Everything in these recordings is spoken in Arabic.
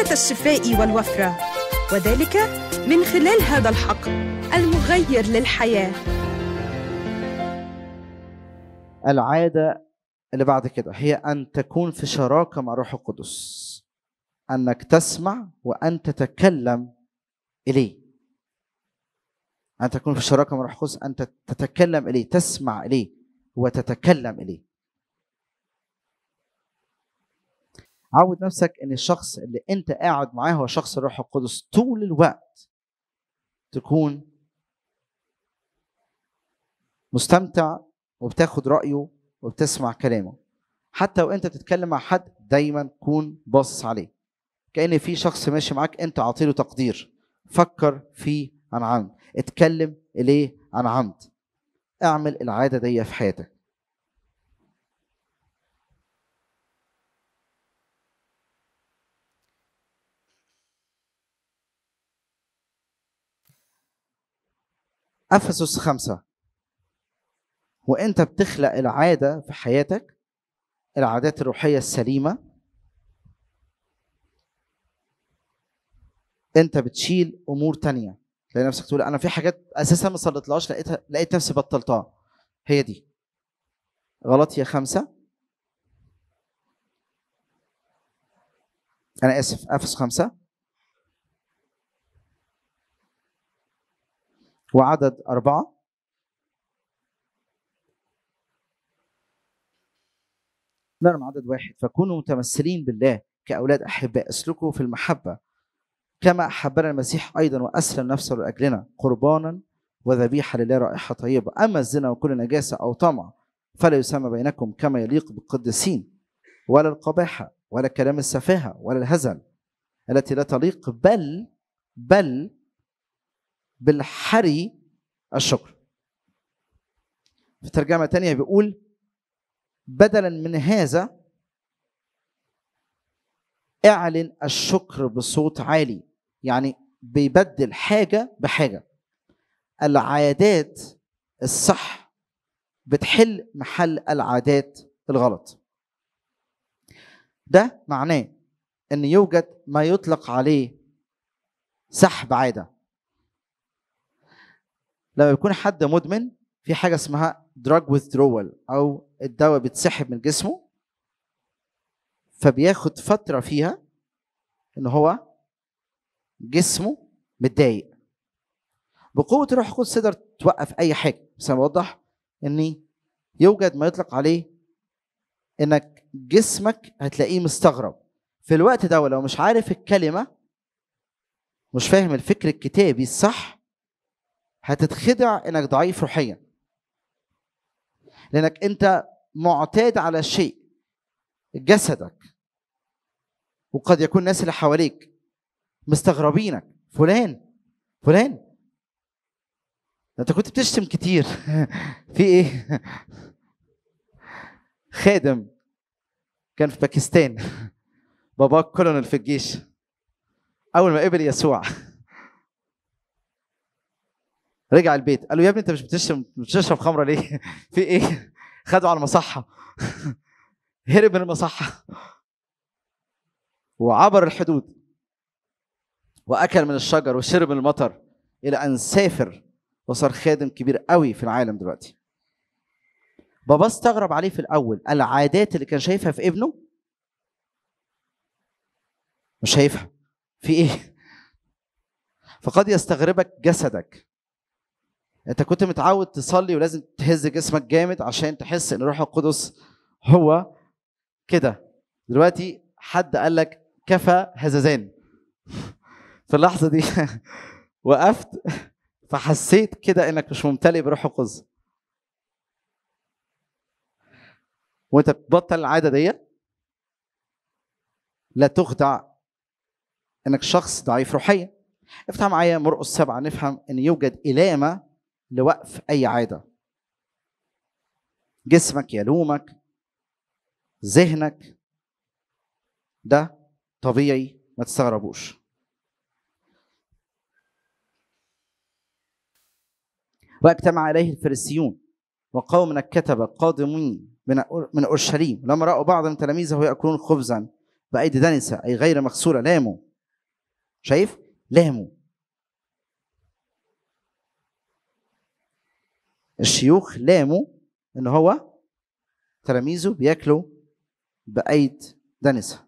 الشفاء والوفرة وذلك من خلال هذا الحقل المغير للحياة العادة اللي بعد كده هي أن تكون في شراكة مع روح القدس أنك تسمع وأن تتكلم إليه أن تكون في شراكة مع روح القدس أن تتكلم إليه تسمع إليه وتتكلم إليه عود نفسك ان الشخص اللي انت قاعد معاه هو شخص الروح القدس طول الوقت تكون مستمتع وبتاخد رايه وبتسمع كلامه حتى وانت بتتكلم مع حد دايما كون باصص عليه كان في شخص ماشي معاك انت عاطيله تقدير فكر فيه عن عمد اتكلم اليه عن عمد اعمل العاده دي في حياتك افسس خمسة وانت بتخلق العادة في حياتك العادات الروحية السليمة انت بتشيل امور تانية تلاقي نفسك تقول انا في حاجات اساسا ما صليتلهاش لقيتها لقيت نفسي بطلتها هي دي غلط يا خمسة أنا آسف أفس خمسة وعدد أربعة نرم عدد واحد فكونوا متمثلين بالله كأولاد أحباء اسلكوا في المحبة كما أحبنا المسيح أيضا وأسلم نفسه لأجلنا قربانا وذبيحة لله رائحة طيبة أما الزنا وكل نجاسة أو طمع فلا يسمى بينكم كما يليق بالقديسين ولا القباحة ولا كلام السفاهة ولا الهزل التي لا تليق بل بل بالحري الشكر في ترجمة تانية بيقول بدلا من هذا اعلن الشكر بصوت عالي يعني بيبدل حاجة بحاجة العادات الصح بتحل محل العادات الغلط ده معناه ان يوجد ما يطلق عليه سحب عاده لما بيكون حد مدمن في حاجه اسمها دراج withdrawal او الدواء بيتسحب من جسمه فبياخد فتره فيها ان هو جسمه متضايق بقوه الروح القدس تقدر توقف اي حاجه بس انا بوضح ان يوجد ما يطلق عليه انك جسمك هتلاقيه مستغرب في الوقت ده ولو مش عارف الكلمه مش فاهم الفكر الكتابي الصح هتتخدع انك ضعيف روحيا لانك انت معتاد على شيء جسدك وقد يكون الناس اللي حواليك مستغربينك فلان فلان انت كنت بتشتم كتير في ايه خادم كان في باكستان باباه كولونيل في الجيش اول ما قبل يسوع رجع البيت قال له يا ابني انت مش بتشرب مش بتشرب خمره ليه؟ في ايه؟ خده على المصحه هرب من المصحه وعبر الحدود واكل من الشجر وشرب من المطر الى ان سافر وصار خادم كبير قوي في العالم دلوقتي بابا استغرب عليه في الاول العادات اللي كان شايفها في ابنه مش شايفها في ايه فقد يستغربك جسدك انت كنت متعود تصلي ولازم تهز جسمك جامد عشان تحس ان الروح القدس هو كده دلوقتي حد قال لك كفى هزازان في اللحظه دي وقفت فحسيت كده انك مش ممتلئ بروح القدس وانت بتبطل العاده دي لا تخدع انك شخص ضعيف روحيا افتح معايا مرقس سبعه نفهم ان يوجد الامه لوقف أي عادة جسمك يلومك ذهنك ده طبيعي ما تستغربوش واجتمع عليه الفريسيون وقوم من الكتبة قادمين من أورشليم لما رأوا بعض من تلاميذه يأكلون خبزا بأيدي دنسة أي غير مغسولة لاموا شايف لاموا الشيوخ لاموا ان هو تلاميذه بياكلوا بايد دنسه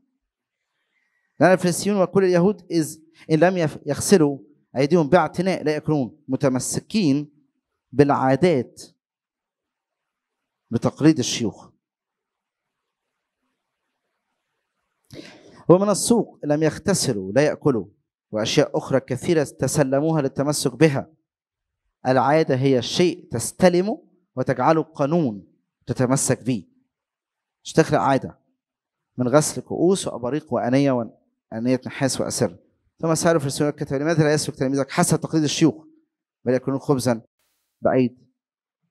لان الفلسطينيون وكل اليهود اذ ان لم يغسلوا ايديهم باعتناء لا ياكلون متمسكين بالعادات بتقليد الشيوخ ومن السوق لم يغتسلوا لا ياكلوا واشياء اخرى كثيره تسلموها للتمسك بها العادة هي شيء تستلمه وتجعله قانون تتمسك به مش تخلق عادة من غسل كؤوس وأباريق وأنية وأنية نحاس وأسر ثم سألوا السنة الكتاب لماذا لا يسلك تلاميذك حسب تقليد الشيوخ بل يكون خبزا بأيد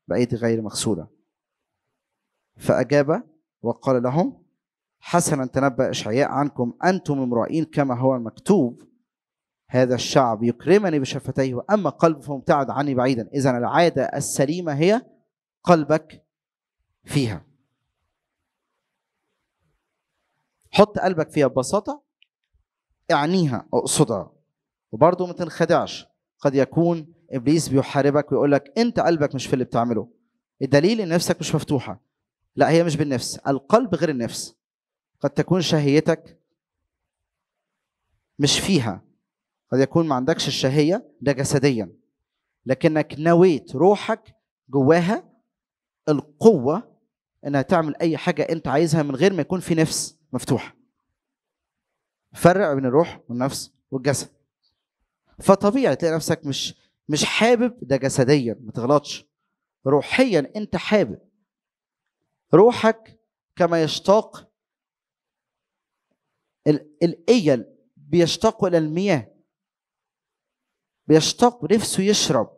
بأيد غير مغسولة فأجاب وقال لهم حسنا تنبأ إشعياء عنكم أنتم امرأين كما هو المكتوب هذا الشعب يكرمني بشفتيه واما قلبه فمبتعد عني بعيدا اذا العاده السليمه هي قلبك فيها حط قلبك فيها ببساطه اعنيها اقصدها وبرضه ما تنخدعش قد يكون ابليس بيحاربك ويقول لك انت قلبك مش في اللي بتعمله الدليل ان نفسك مش مفتوحه لا هي مش بالنفس القلب غير النفس قد تكون شهيتك مش فيها قد يكون ما عندكش الشهيه ده جسديا لكنك نويت روحك جواها القوه انها تعمل اي حاجه انت عايزها من غير ما يكون في نفس مفتوحه فرق بين الروح والنفس والجسد فطبيعي تلاقي نفسك مش مش حابب ده جسديا ما تغلطش روحيا انت حابب روحك كما يشتاق الايل بيشتاق الى المياه بيشتاق نفسه يشرب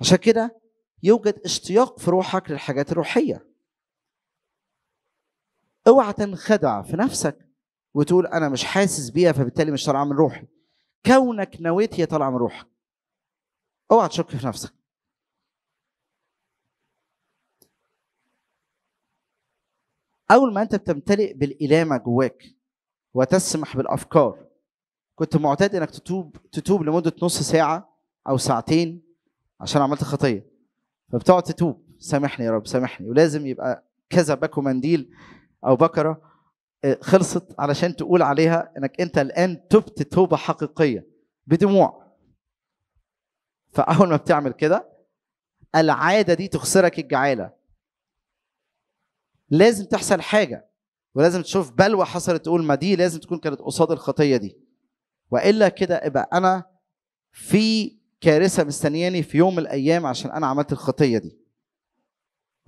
عشان كده يوجد اشتياق في روحك للحاجات الروحية اوعى تنخدع في نفسك وتقول انا مش حاسس بيها فبالتالي مش طالعه من روحي كونك نويت هي طالعه من روحك اوعى تشك في نفسك اول ما انت بتمتلئ بالالامه جواك وتسمح بالافكار كنت معتاد انك تتوب تتوب لمده نص ساعه او ساعتين عشان عملت خطيه فبتقعد تتوب سامحني يا رب سامحني ولازم يبقى كذا باكو منديل او بكره آه، خلصت علشان تقول عليها انك انت الان تبت توبه حقيقيه بدموع فاول ما بتعمل كده العاده دي تخسرك الجعاله لازم تحصل حاجه ولازم تشوف بلوى حصلت تقول ما دي لازم تكون كانت قصاد الخطيه دي والا كده ابقى انا في كارثه مستنياني في يوم من الايام عشان انا عملت الخطيه دي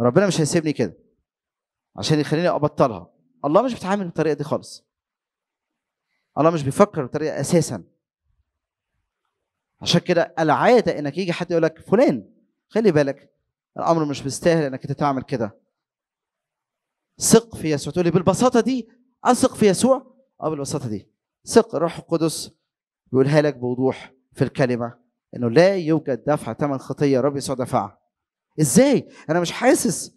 ربنا مش هيسيبني كده عشان يخليني ابطلها الله مش بيتعامل بالطريقه دي خالص الله مش بيفكر بطريقه اساسا عشان كده العاده انك يجي حد يقول لك فلان خلي بالك الامر مش مستاهل انك انت تعمل كده ثق في يسوع تقول لي بالبساطه دي اثق في يسوع اه بالبساطه دي ثق الروح القدس بيقولها لك بوضوح في الكلمه انه لا يوجد دفع ثمن خطيه رب يسوع دفعها ازاي انا مش حاسس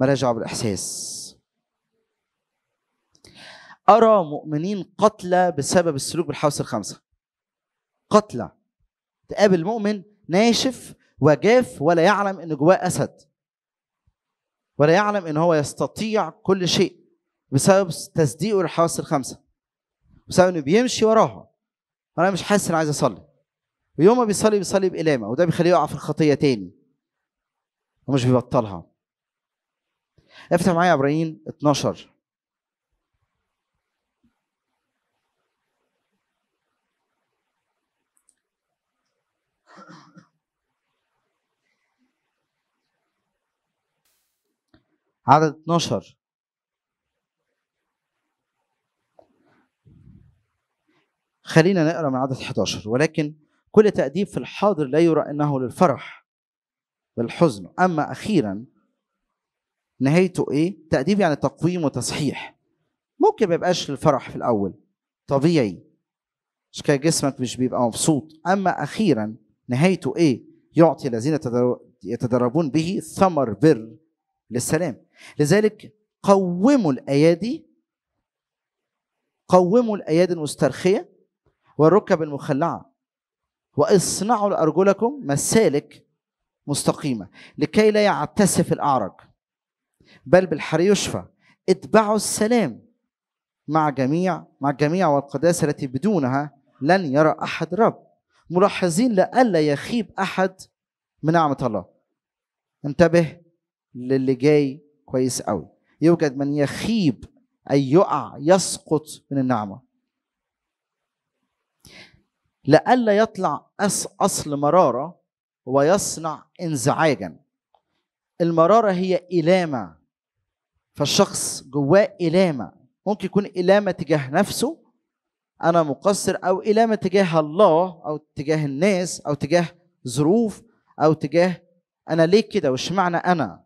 مالهاش دعوه بالاحساس أرى مؤمنين قتلى بسبب السلوك بالحواس الخمسة قتلى تقابل مؤمن ناشف وجاف ولا يعلم إن جواه أسد ولا يعلم إن هو يستطيع كل شيء بسبب تصديقه للحواس الخمسة بسبب انه بيمشي وراها انا مش حاسس اني عايز اصلي ويوم ما بيصلي بيصلي بإلامة وده بيخليه يقع في الخطية تاني ومش بيبطلها افتح معايا ابراهيم 12 عدد 12 خلينا نقرا من عدد 11 ولكن كل تأديب في الحاضر لا يرى أنه للفرح بالحزن أما أخيرا نهايته إيه؟ تأديب يعني تقويم وتصحيح ممكن ما يبقاش للفرح في الأول طبيعي مش كده جسمك مش بيبقى مبسوط أما أخيرا نهايته إيه؟ يعطي الذين يتدربون به ثمر بر للسلام لذلك قوموا الأيادي قوموا الأيادي المسترخية والركب المخلعة واصنعوا لأرجلكم مسالك مستقيمة لكي لا يعتسف الأعرج بل بالحر يشفى اتبعوا السلام مع جميع مع الجميع والقداسة التي بدونها لن يرى أحد رب ملاحظين لئلا يخيب أحد من نعمة الله انتبه للي جاي كويس قوي يوجد من يخيب أي يقع يسقط من النعمة لئلا يطلع أس أصل مرارة ويصنع انزعاجا المرارة هي إلامة فالشخص جواه إلامة ممكن يكون إلامة تجاه نفسه أنا مقصر أو إلامة تجاه الله أو تجاه الناس أو تجاه ظروف أو تجاه أنا ليه كده واشمعنى أنا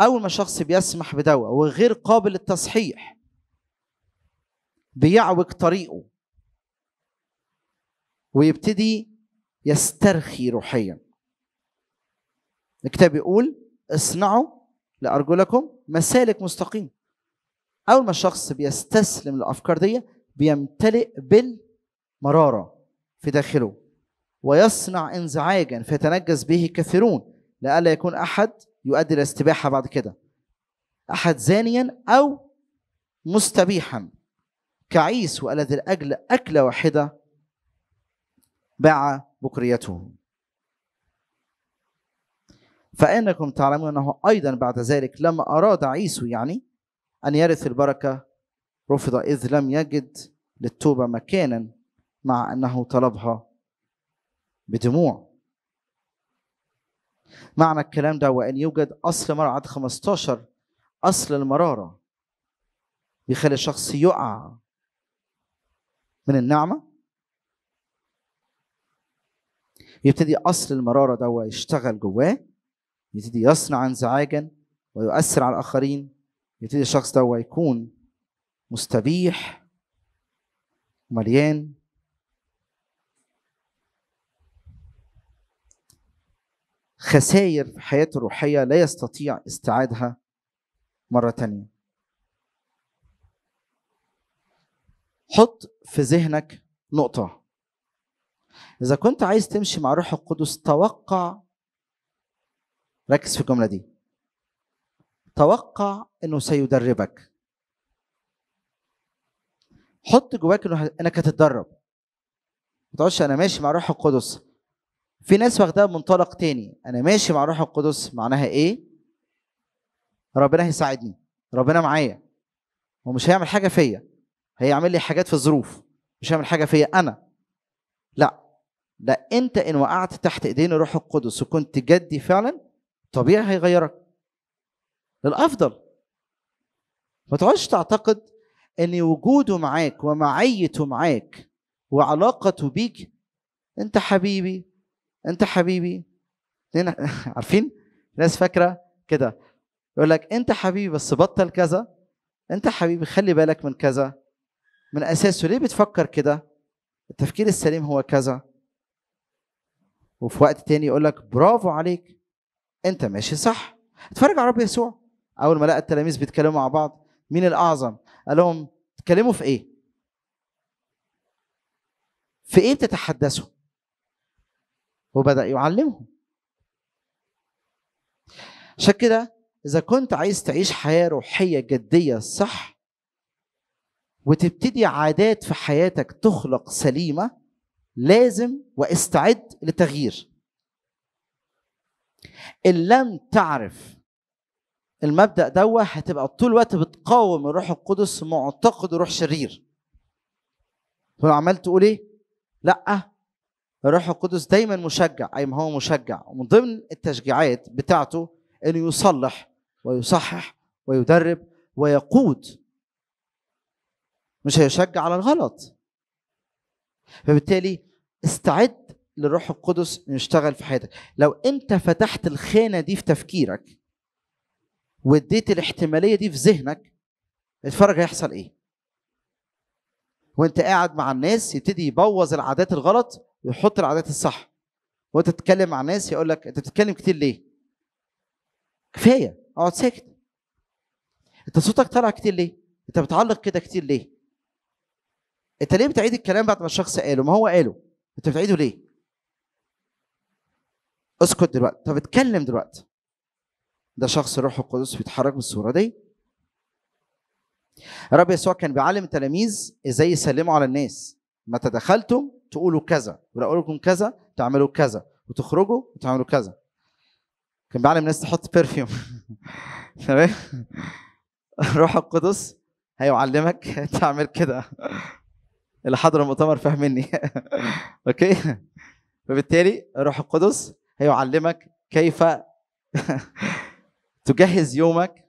أول ما شخص بيسمح بدواء وغير قابل للتصحيح بيعوج طريقه ويبتدي يسترخي روحيا الكتاب يقول اصنعوا لارجلكم مسالك مستقيم اول ما الشخص بيستسلم للافكار دي بيمتلئ بالمراره في داخله ويصنع انزعاجا فيتنجس به كثيرون لئلا يكون احد يؤدي الاستباحه بعد كده احد زانيا او مستبيحا كعيس والذي لاجل اكله واحده باع بكريته فإنكم تعلمون أنه أيضا بعد ذلك لما أراد عيسو يعني أن يرث البركة رفض إذ لم يجد للتوبة مكانا مع أنه طلبها بدموع معنى الكلام ده وأن يوجد أصل مرة عدد 15 أصل المرارة بيخلي الشخص يقع من النعمة يبتدي اصل المراره ده يشتغل جواه يبتدي يصنع انزعاجا ويؤثر على الاخرين يبتدي الشخص ده يكون مستبيح مليان خسائر في حياته الروحية لا يستطيع استعادها مرة تانية حط في ذهنك نقطة إذا كنت عايز تمشي مع روح القدس توقع ركز في الجملة دي توقع إنه سيدربك حط جواك إنه إنك هتتدرب ما تقعدش أنا ماشي مع روح القدس في ناس واخدها منطلق تاني أنا ماشي مع روح القدس معناها إيه؟ ربنا هيساعدني ربنا معايا ومش هيعمل حاجة فيا هيعمل لي حاجات في الظروف مش هيعمل حاجة فيا أنا لا ده انت ان وقعت تحت ايدين الروح القدس وكنت جدي فعلا طبيعي هيغيرك للافضل ما تقعدش تعتقد ان وجوده معاك ومعيته معاك وعلاقته بيك انت حبيبي انت حبيبي هنا عارفين ناس فاكره كده يقول لك انت حبيبي بس بطل كذا انت حبيبي خلي بالك من كذا من اساسه ليه بتفكر كده التفكير السليم هو كذا وفي وقت تاني يقول لك برافو عليك انت ماشي صح اتفرج على رب يسوع اول ما لقى التلاميذ بيتكلموا مع بعض مين الاعظم قال لهم تكلموا في ايه في ايه تتحدثوا وبدا يعلمهم عشان كده اذا كنت عايز تعيش حياه روحيه جديه صح وتبتدي عادات في حياتك تخلق سليمه لازم واستعد للتغيير ان لم تعرف المبدا دوه هتبقى طول الوقت بتقاوم الروح القدس معتقد روح شرير فعمال تقول ايه لا الروح القدس دايما مشجع اي ما هو مشجع ومن ضمن التشجيعات بتاعته انه يصلح ويصحح ويدرب ويقود مش هيشجع على الغلط فبالتالي استعد للروح القدس يشتغل في حياتك لو انت فتحت الخانه دي في تفكيرك واديت الاحتماليه دي في ذهنك اتفرج هيحصل ايه وانت قاعد مع الناس يبتدي يبوظ العادات الغلط ويحط العادات الصح وانت تتكلم مع الناس يقول لك انت بتتكلم كتير ليه كفايه اقعد ساكت انت صوتك طالع كتير ليه انت بتعلق كده كتير ليه انت ليه بتعيد الكلام بعد ما الشخص قاله ما هو قاله انت بتعيده ليه اسكت دلوقتي طب اتكلم دلوقتي ده شخص روح القدس بيتحرك بالصوره دي الرب يسوع كان بيعلم التلاميذ ازاي يسلموا على الناس متى دخلتم تقولوا كذا ولو لكم كذا تعملوا كذا وتخرجوا وتعملوا كذا كان بيعلم الناس تحط برفيوم تمام روح القدس هيعلمك تعمل كده اللي حضر المؤتمر فاهمني اوكي فبالتالي الروح القدس هيعلمك كيف تجهز يومك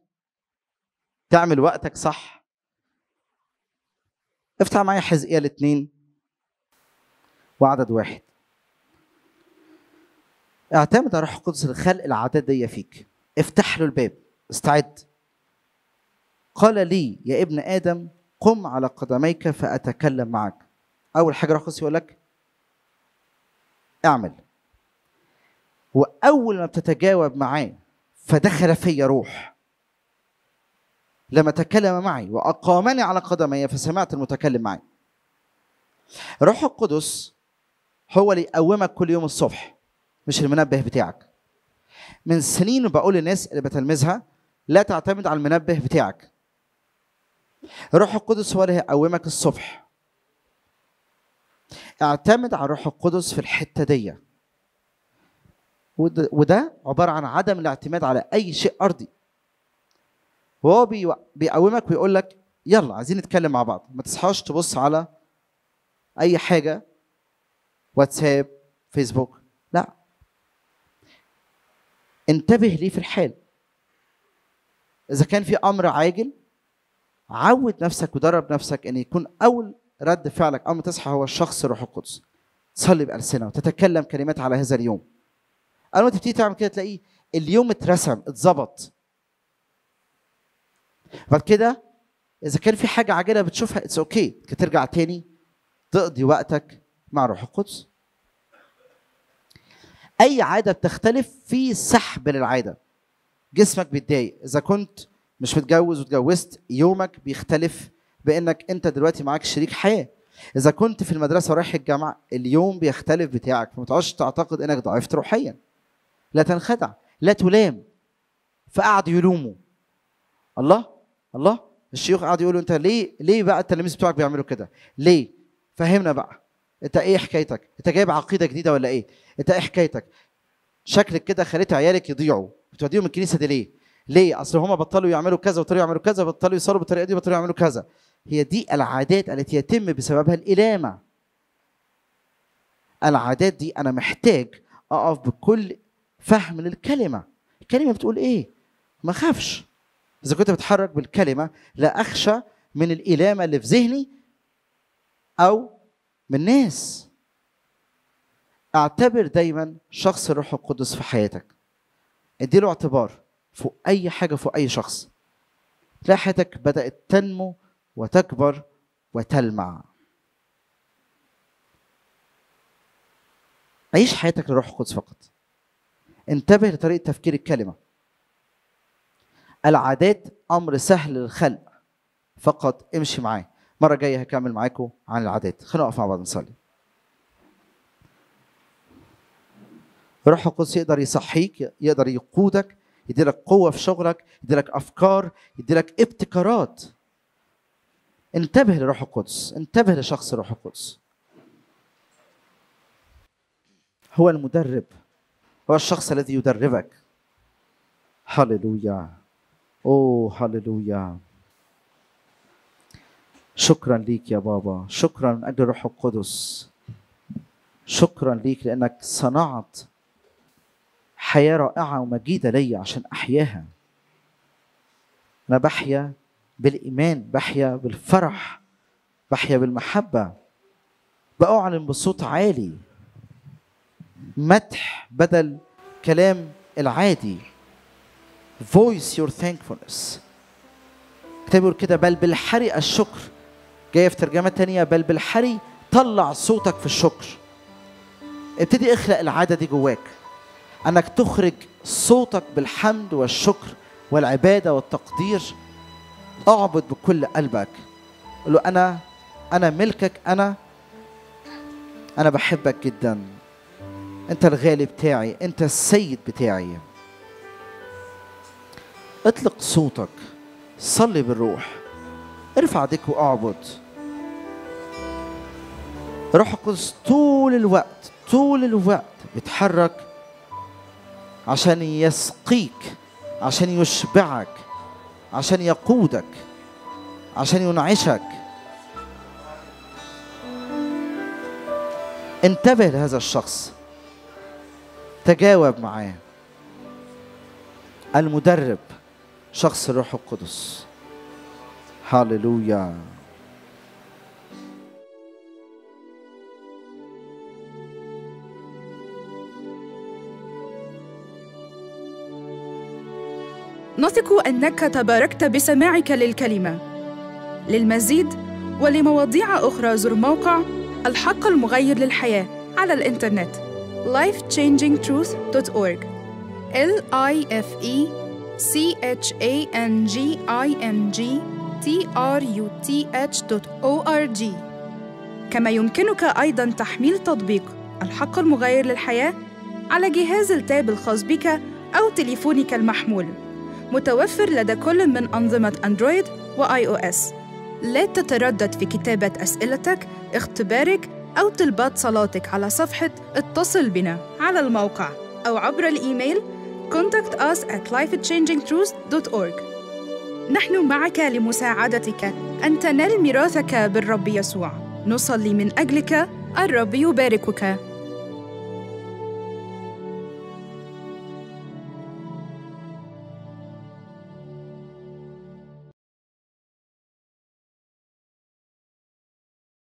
تعمل وقتك صح افتح معايا حزقيال الاثنين وعدد واحد اعتمد على روح القدس لخلق العادات دي فيك افتح له الباب استعد قال لي يا ابن ادم قم على قدميك فأتكلم معك أول حاجة رخص يقول لك اعمل وأول ما بتتجاوب معاه فدخل في روح لما تكلم معي وأقامني على قدمي فسمعت المتكلم معي روح القدس هو اللي يقومك كل يوم الصبح مش المنبه بتاعك من سنين بقول للناس اللي بتلمذها لا تعتمد على المنبه بتاعك روح القدس هو اللي هيقومك الصبح اعتمد على روح القدس في الحتة دي وده عبارة عن عدم الاعتماد على أي شيء أرضي وهو بيقومك ويقول لك يلا عايزين نتكلم مع بعض ما تصحاش تبص على أي حاجة واتساب فيسبوك لا انتبه ليه في الحال إذا كان في أمر عاجل عود نفسك ودرب نفسك ان يكون اول رد فعلك اول ما تصحى هو الشخص روح القدس تصلي بالسنه وتتكلم كلمات على هذا اليوم اول ما تبتدي تعمل كده تلاقيه اليوم اترسم اتظبط بعد كده اذا كان في حاجه عاجله بتشوفها اتس اوكي okay. ترجع تاني تقضي وقتك مع روح القدس اي عاده بتختلف في سحب للعاده جسمك بيتضايق اذا كنت مش متجوز واتجوزت يومك بيختلف بانك انت دلوقتي معاك شريك حياه اذا كنت في المدرسه ورايح الجامعه اليوم بيختلف بتاعك فما تقعدش تعتقد انك ضعفت روحيا لا تنخدع لا تلام فقعدوا يلوموا الله الله الشيوخ قعدوا يقولوا انت ليه ليه بقى التلاميذ بتوعك بيعملوا كده ليه فهمنا بقى انت ايه حكايتك انت جايب عقيده جديده ولا ايه انت ايه حكايتك شكلك كده خليت عيالك يضيعوا بتوديهم الكنيسه دي ليه ليه اصل هما بطلوا يعملوا كذا وابتدوا يعملوا كذا بطلوا يصلوا بالطريقه دي بطلوا يعملوا كذا هي دي العادات التي يتم بسببها الالامه العادات دي انا محتاج اقف بكل فهم للكلمه الكلمه بتقول ايه ما أخافش. اذا كنت بتحرك بالكلمه لا اخشى من الالامه اللي في ذهني او من الناس اعتبر دايما شخص الروح القدس في حياتك اديله اعتبار فوق أي حاجة فوق أي شخص تلاقي حياتك بدأت تنمو وتكبر وتلمع عيش حياتك للروح القدس فقط انتبه لطريقة تفكير الكلمة العادات أمر سهل للخلق فقط امشي معاه مرة جاية هكمل معاكم عن العادات خلينا نقف مع بعض نصلي روح القدس يقدر يصحيك يقدر يقودك يديلك قوه في شغلك يديلك افكار يديلك ابتكارات انتبه لروح القدس انتبه لشخص روح القدس هو المدرب هو الشخص الذي يدربك هللويا اوه هللويا شكرا ليك يا بابا شكرا من اجل روح القدس شكرا ليك لانك صنعت حياة رائعة ومجيدة ليا عشان أحياها أنا بحيا بالإيمان بحيا بالفرح بحيا بالمحبة بأعلن بصوت عالي مدح بدل كلام العادي voice your thankfulness كتاب بيقول كده بل بالحري الشكر جايه في ترجمه تانية بل بالحري طلع صوتك في الشكر ابتدي اخلق العاده دي جواك انك تخرج صوتك بالحمد والشكر والعباده والتقدير اعبد بكل قلبك قل له انا انا ملكك انا انا بحبك جدا انت الغالي بتاعي انت السيد بتاعي اطلق صوتك صلي بالروح ارفع ايديك واعبد روح القدس طول الوقت طول الوقت بيتحرك عشان يسقيك عشان يشبعك عشان يقودك عشان ينعشك انتبه لهذا الشخص تجاوب معاه المدرب شخص الروح القدس هللويا نثق انك تباركت بسماعك للكلمه للمزيد ولمواضيع اخرى زر موقع الحق المغير للحياه على الانترنت lifechangingtruth.org l i f e c h a n g i n g t r u t g كما يمكنك ايضا تحميل تطبيق الحق المغير للحياه على جهاز التاب الخاص بك او تليفونك المحمول متوفر لدى كل من أنظمة أندرويد وآي أو إس لا تتردد في كتابة أسئلتك، اختبارك، أو طلبات صلاتك على صفحة اتصل بنا على الموقع أو عبر الإيميل contact us at lifechangingtruth.org نحن معك لمساعدتك أن تنال ميراثك بالرب يسوع نصلي من أجلك الرب يباركك